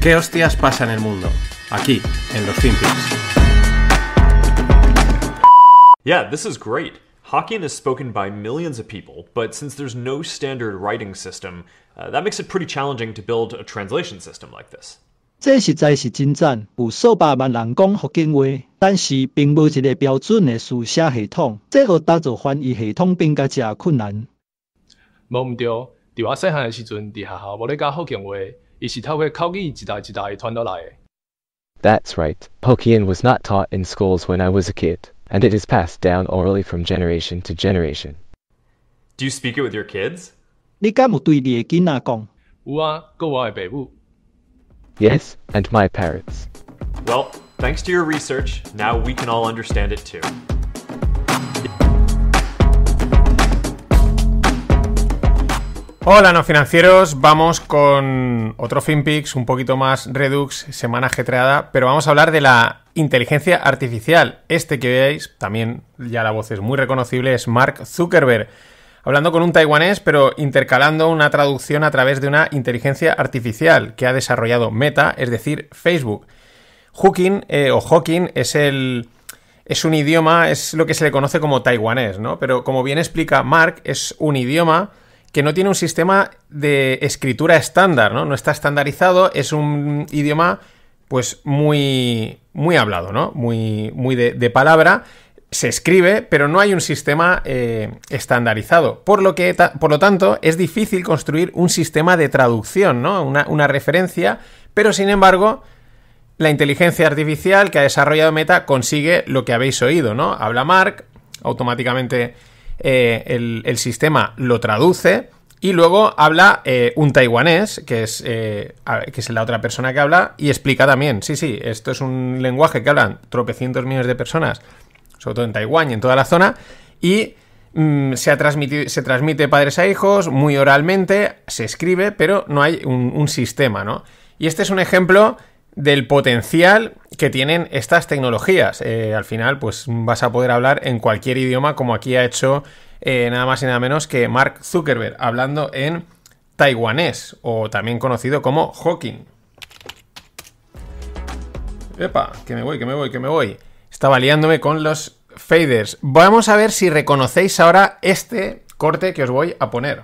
¿Qué hostias pasa en el mundo? Aquí, en los Finpics. Yeah, this is great. Hokkien is spoken by millions of people, but since there's no standard writing system, uh, that makes it pretty challenging to build a translation system like this. 这实在是真赞，有数百万人讲福建话，但是并无一个标准的书写系统，这个打造翻译系统变甲真困难。无毋对，伫我细汉诶时阵，伫学校无咧教福建话。that's right. Hokkien was not taught in schools when I was a kid, and it is passed down orally from generation to generation. Do you speak it with your kids? Yes, and my parents. Well, thanks to your research, now we can all understand it too. Hola no financieros, vamos con otro FinPix, un poquito más Redux, semana ajetreada, pero vamos a hablar de la inteligencia artificial. Este que veáis también ya la voz es muy reconocible, es Mark Zuckerberg, hablando con un taiwanés, pero intercalando una traducción a través de una inteligencia artificial que ha desarrollado Meta, es decir, Facebook. Hooking eh, o Hawking es el es un idioma, es lo que se le conoce como taiwanés, ¿no? Pero como bien explica Mark, es un idioma que no tiene un sistema de escritura estándar, ¿no? No está estandarizado, es un idioma pues muy, muy hablado, ¿no? Muy, muy de, palabra. Se escribe, pero no hay un sistema eh, estandarizado. Por lo, que, por lo tanto, es difícil construir un sistema de traducción, ¿no? Una, una referencia, pero sin embargo, la inteligencia artificial que ha desarrollado Meta consigue lo que habéis oído, ¿no? Habla Mark, automáticamente eh, el, sistema lo traduce. Y luego habla eh, un taiwanés, que es, eh, que es la otra persona que habla, y explica también, sí, sí, esto es un lenguaje que hablan tropecientos millones de personas, sobre todo en Taiwán y en toda la zona, y mm, se, ha transmitido, se transmite padres a hijos muy oralmente, se escribe, pero no hay un, un sistema, ¿no? Y este es un ejemplo del potencial que tienen estas tecnologías. Eh, al final, pues vas a poder hablar en cualquier idioma, como aquí ha hecho eh, nada más y nada menos que Mark Zuckerberg, hablando en taiwanés, o también conocido como Hawking. Epa, que me voy, que me voy, que me voy. Estaba liándome con los faders. Vamos a ver si reconocéis ahora este corte que os voy a poner.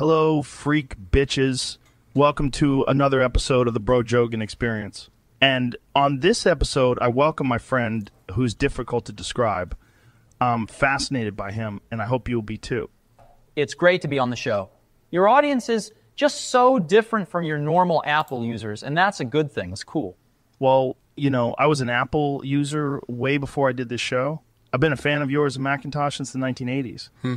Hello, freak bitches. Welcome to another episode of the Bro Jogan Experience. And on this episode, I welcome my friend who's difficult to describe. I'm fascinated by him, and I hope you'll be too. It's great to be on the show. Your audience is just so different from your normal Apple users, and that's a good thing. It's cool. Well, you know, I was an Apple user way before I did this show. I've been a fan of yours and Macintosh since the 1980s. Hmm.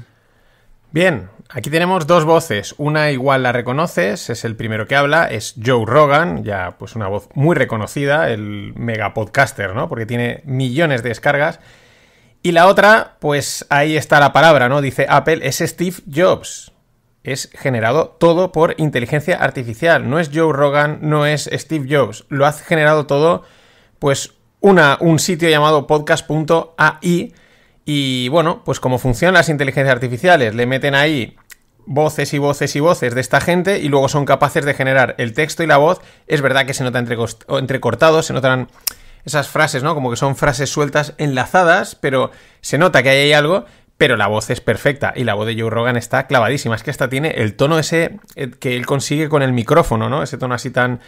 Bien, aquí tenemos dos voces. Una igual la reconoces, es el primero que habla, es Joe Rogan, ya pues una voz muy reconocida, el mega podcaster, ¿no? Porque tiene millones de descargas. Y la otra, pues ahí está la palabra, ¿no? Dice Apple, es Steve Jobs. Es generado todo por inteligencia artificial. No es Joe Rogan, no es Steve Jobs. Lo ha generado todo, pues, una, un sitio llamado podcast.ai y bueno, pues como funcionan las inteligencias artificiales, le meten ahí voces y voces y voces de esta gente y luego son capaces de generar el texto y la voz. Es verdad que se nota entrecortado, se notan esas frases, ¿no? Como que son frases sueltas enlazadas, pero se nota que ahí hay algo, pero la voz es perfecta y la voz de Joe Rogan está clavadísima. Es que esta tiene el tono ese eh, que él consigue con el micrófono, ¿no? Ese tono así tan,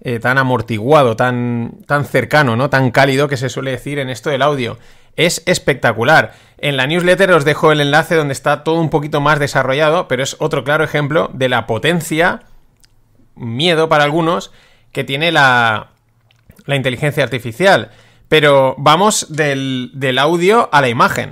eh, tan amortiguado, tan, tan cercano, ¿no? Tan cálido que se suele decir en esto del audio es espectacular. En la newsletter os dejo el enlace donde está todo un poquito más desarrollado, pero es otro claro ejemplo de la potencia, miedo para algunos, que tiene la, inteligencia artificial. Pero vamos del, audio a la imagen.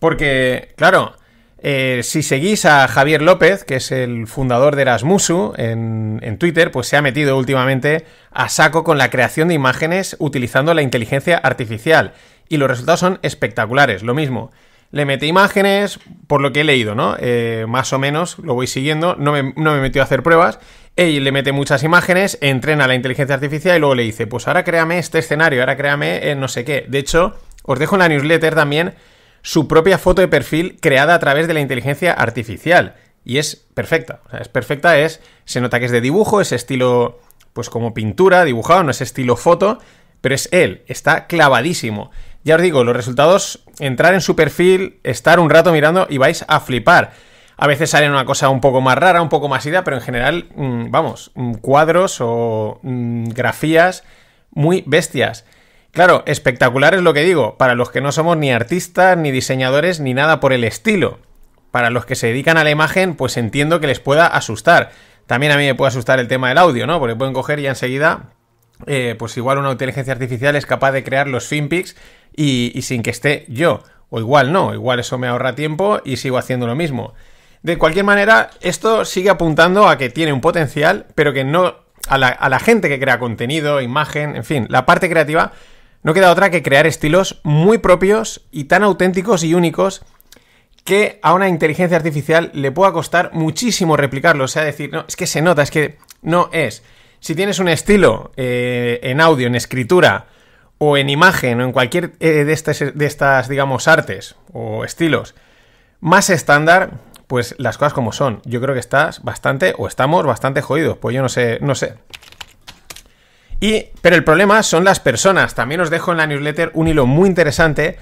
Porque, claro, eh, si seguís a Javier López, que es el fundador de Erasmusu en, en Twitter, pues se ha metido últimamente a saco con la creación de imágenes utilizando la inteligencia artificial y los resultados son espectaculares, lo mismo. Le mete imágenes, por lo que he leído, ¿no? Eh, más o menos, lo voy siguiendo, no me, no me metió a hacer pruebas. y le mete muchas imágenes, entrena la inteligencia artificial y luego le dice, pues ahora créame este escenario, ahora créame eh, no sé qué. De hecho, os dejo en la newsletter también su propia foto de perfil creada a través de la inteligencia artificial. Y es perfecta, o sea, es perfecta, es, se nota que es de dibujo, es estilo, pues como pintura, dibujado, no es estilo foto, pero es él, está clavadísimo. Ya os digo, los resultados, entrar en su perfil, estar un rato mirando y vais a flipar. A veces sale una cosa un poco más rara, un poco más ida, pero en general, mm, vamos, mm, cuadros o mm, grafías muy bestias. Claro, espectacular es lo que digo, para los que no somos ni artistas, ni diseñadores, ni nada por el estilo. Para los que se dedican a la imagen, pues entiendo que les pueda asustar. También a mí me puede asustar el tema del audio, ¿no? Porque pueden coger ya enseguida, eh, pues igual una inteligencia artificial es capaz de crear los finpics y, sin que esté yo. O igual no, igual eso me ahorra tiempo y sigo haciendo lo mismo. De cualquier manera, esto sigue apuntando a que tiene un potencial, pero que no. A la, gente que crea contenido, imagen, en fin, la parte creativa, no queda otra que crear estilos muy propios y tan auténticos y únicos que a una inteligencia artificial le pueda costar muchísimo replicarlo. O sea, decir, no, es que se nota, es que no es. Si tienes un estilo eh, en audio, en escritura, o en imagen o en cualquier eh, de, estas, de estas, digamos, artes o estilos más estándar, pues las cosas como son. Yo creo que estás bastante o estamos bastante jodidos, pues yo no sé, no sé. Y, pero el problema son las personas. También os dejo en la newsletter un hilo muy interesante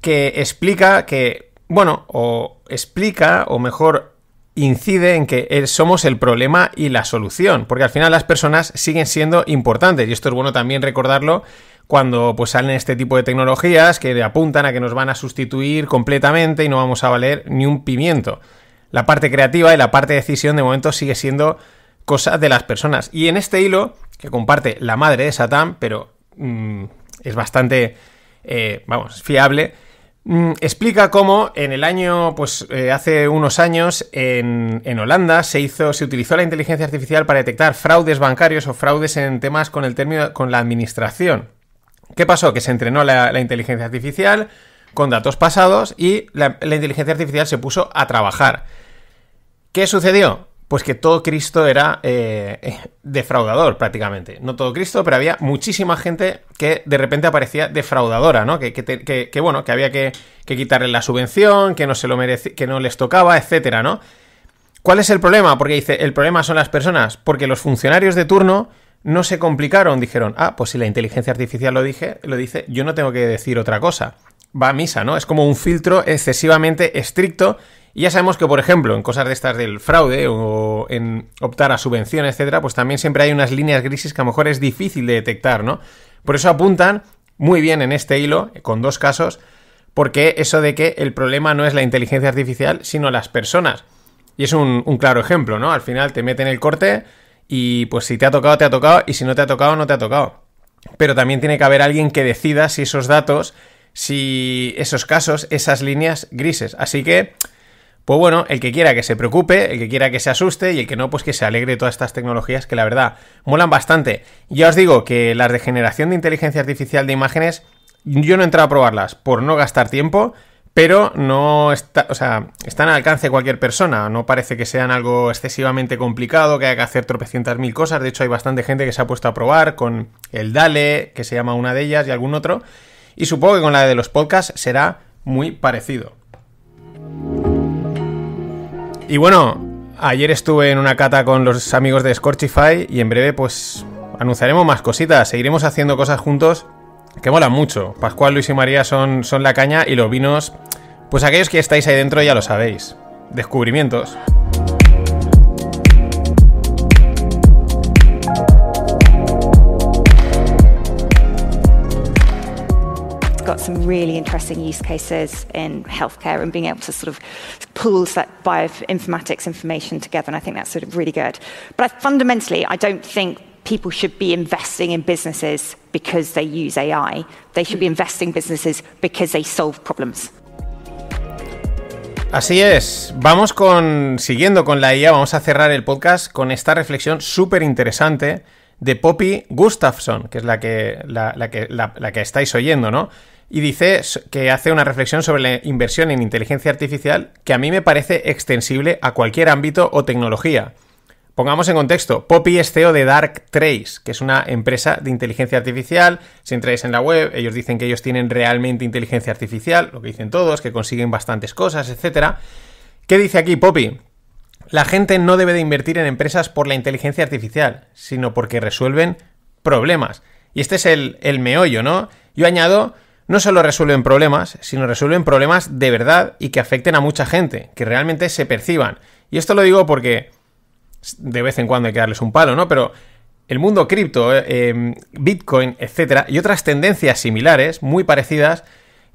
que explica que, bueno, o explica, o mejor, incide en que somos el problema y la solución, porque al final las personas siguen siendo importantes, y esto es bueno también recordarlo cuando pues salen este tipo de tecnologías que apuntan a que nos van a sustituir completamente y no vamos a valer ni un pimiento. La parte creativa y la parte de decisión de momento sigue siendo cosa de las personas. Y en este hilo, que comparte la madre de Satán, pero mm, es bastante, eh, fiable, mm, explica cómo en el año, pues eh, hace unos años, en, en, Holanda se hizo, se utilizó la inteligencia artificial para detectar fraudes bancarios o fraudes en temas con el término, con la administración. ¿Qué pasó? Que se entrenó la, inteligencia artificial con datos pasados y la, inteligencia artificial se puso a trabajar. ¿Qué sucedió? Pues que todo Cristo era eh, eh, defraudador prácticamente. No todo Cristo, pero había muchísima gente que de repente aparecía defraudadora, ¿no? Que, bueno, que había que, quitarle la subvención, que no se lo que no les tocaba, etcétera, ¿no? ¿Cuál es el problema? Porque dice, el problema son las personas, porque los funcionarios de turno no se complicaron, dijeron, ah, pues si la inteligencia artificial lo, dije, lo dice, yo no tengo que decir otra cosa. Va a misa, ¿no? Es como un filtro excesivamente estricto y ya sabemos que, por ejemplo, en cosas de estas del fraude o en optar a subvención, etcétera, pues también siempre hay unas líneas grises que a lo mejor es difícil de detectar, ¿no? Por eso apuntan muy bien en este hilo, con dos casos, porque eso de que el problema no es la inteligencia artificial, sino las personas. Y es un, un claro ejemplo, ¿no? Al final te meten el corte, y pues si te ha tocado, te ha tocado, y si no te ha tocado, no te ha tocado. Pero también tiene que haber alguien que decida si esos datos, si esos casos, esas líneas grises. Así que, pues bueno, el que quiera que se preocupe, el que quiera que se asuste y el que no, pues que se alegre de todas estas tecnologías que la verdad molan bastante. Ya os digo que las de generación de inteligencia artificial de imágenes, yo no he entrado a probarlas por no gastar tiempo, pero no está, o sea, están al alcance de cualquier persona. No parece que sean algo excesivamente complicado, que haya que hacer tropecientas mil cosas. De hecho, hay bastante gente que se ha puesto a probar con el Dale, que se llama una de ellas, y algún otro. Y supongo que con la de los podcasts será muy parecido. Y bueno, ayer estuve en una cata con los amigos de Scorchify y en breve pues anunciaremos más cositas, seguiremos haciendo cosas juntos que mola mucho. Pascual, Luis y María son, son la caña y los vinos Pues aquellos que estáis ahí dentro ya lo sabéis. Descubrimientos. got some really interesting use cases in healthcare and being able to sort of pull that bioinformatics information together. And I think that's sort of really good. But I, fundamentally, I don't think people should be investing in businesses because they use AI. They should be hmm. investing businesses because they solve problems. Así es, vamos con, siguiendo con la IA, vamos a cerrar el podcast con esta reflexión súper interesante de Poppy Gustafsson, que es la que, la, que, la que estáis oyendo, ¿no? Y dice que hace una reflexión sobre la inversión en inteligencia artificial que a mí me parece extensible a cualquier ámbito o tecnología. Pongamos en contexto, Poppy es CEO de Dark Trace, que es una empresa de inteligencia artificial. Si entráis en la web, ellos dicen que ellos tienen realmente inteligencia artificial, lo que dicen todos, que consiguen bastantes cosas, etc. ¿Qué dice aquí Poppy? La gente no debe de invertir en empresas por la inteligencia artificial, sino porque resuelven problemas. Y este es el, el meollo, ¿no? Yo añado, no solo resuelven problemas, sino resuelven problemas de verdad y que afecten a mucha gente, que realmente se perciban. Y esto lo digo porque de vez en cuando hay que darles un palo, ¿no? Pero el mundo cripto, eh, em, Bitcoin, etcétera, y otras tendencias similares, muy parecidas,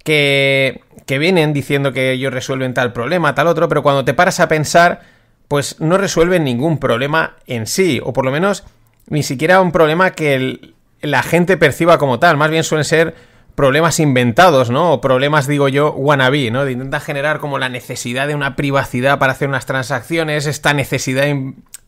que, que vienen diciendo que ellos resuelven tal problema, tal otro, pero cuando te paras a pensar, pues no resuelven ningún problema en sí, o por lo menos ni siquiera un problema que la gente perciba como tal, más bien suelen ser problemas inventados, ¿no? O problemas, digo yo, wannabe, ¿no? De intentar generar como la necesidad de una privacidad para hacer unas transacciones, esta necesidad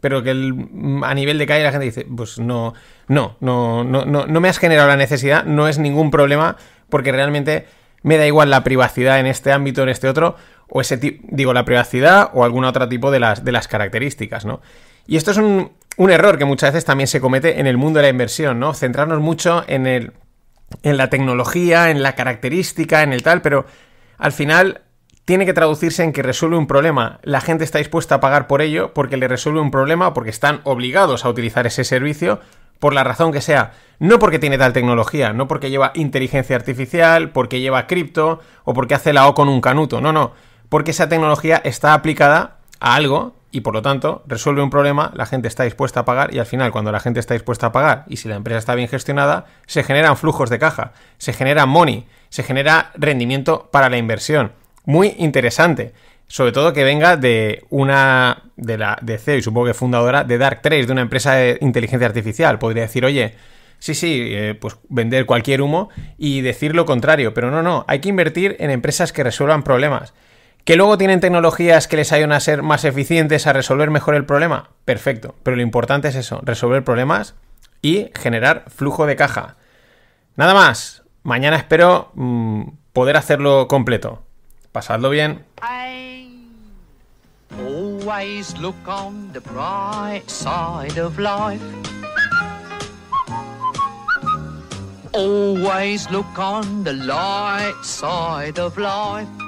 pero que a nivel de calle la gente dice, pues no, no, no, no, no, me has generado la necesidad, no es ningún problema, porque realmente me da igual la privacidad en este ámbito, en este otro, o ese tipo, digo, la privacidad o algún otro tipo de las, de las características, ¿no? Y esto es un, un error que muchas veces también se comete en el mundo de la inversión, ¿no? Centrarnos mucho en el, en la tecnología, en la característica, en el tal, pero al final tiene que traducirse en que resuelve un problema. La gente está dispuesta a pagar por ello porque le resuelve un problema, porque están obligados a utilizar ese servicio, por la razón que sea. No porque tiene tal tecnología, no porque lleva inteligencia artificial, porque lleva cripto o porque hace la O con un canuto. No, no. Porque esa tecnología está aplicada a algo y por lo tanto resuelve un problema, la gente está dispuesta a pagar y al final cuando la gente está dispuesta a pagar y si la empresa está bien gestionada, se generan flujos de caja, se genera money, se genera rendimiento para la inversión. Muy interesante. Sobre todo que venga de una de la de CEO y supongo que fundadora de Darktrace, de una empresa de inteligencia artificial. Podría decir, oye, sí, sí, eh, pues vender cualquier humo y decir lo contrario. Pero no, no, hay que invertir en empresas que resuelvan problemas. ¿Que luego tienen tecnologías que les ayudan a ser más eficientes, a resolver mejor el problema? Perfecto. Pero lo importante es eso, resolver problemas y generar flujo de caja. Nada más. Mañana espero mm, poder hacerlo completo. Pasadlo bien. Always look on the bright side of life. Always look on the light side of life.